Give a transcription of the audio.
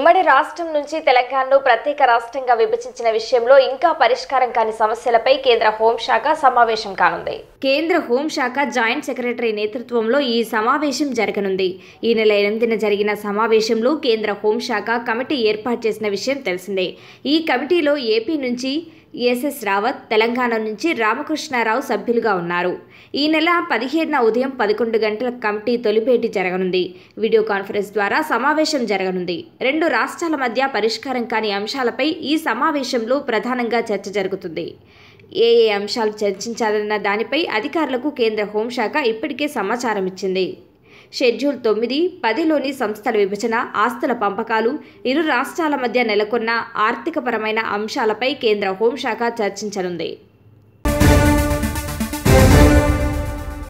ఉమ్మడి రాష్ట్రం నుంచి తెలంగాణను ప్రత్యేక రాష్ట్రంగా విభజించిన విషయంలో ఇంకా పరిష్కారం కాని సమస్యలపై కేంద్ర హోంశాఖ సమావేశం కానుంది కేంద్ర హోంశాఖ జాయింట్ సెక్రటరీ నేతృత్వంలో ఈ సమావేశం జరగనుంది ఈ నెల ఎనిమిదిన జరిగిన సమావేశంలో కేంద్ర హోంశాఖ కమిటీ ఏర్పాటు చేసిన విషయం తెలిసిందే ఈ కమిటీలో ఏపీ నుంచి ఎస్ఎస్ రావత్ తెలంగాణ నుంచి రామకృష్ణారావు సభ్యులుగా ఉన్నారు ఈ నెల పదిహేడున ఉదయం పదకొండు గంటల కమిటీ తొలిపేటి జరగనుంది వీడియో కాన్ఫరెన్స్ ద్వారా సమావేశం జరగనుంది రెండు రాష్ట్రాల మధ్య పరిష్కారం కాని అంశాలపై ఈ సమావేశంలో ప్రధానంగా చర్చ జరుగుతుంది ఏ ఏ అంశాలు చర్చించాలన్న దానిపై అధికారులకు కేంద్ర హోంశాఖ ఇప్పటికే సమాచారం ఇచ్చింది షెడ్యూల్ తొమ్మిది పదిలోని సంస్థల విభజన ఆస్తుల పంపకాలు ఇరు రాష్ట్రాల మధ్య నెలకొన్న ఆర్థికపరమైన అంశాలపై కేంద్ర హోంశాఖ చర్చించనుంది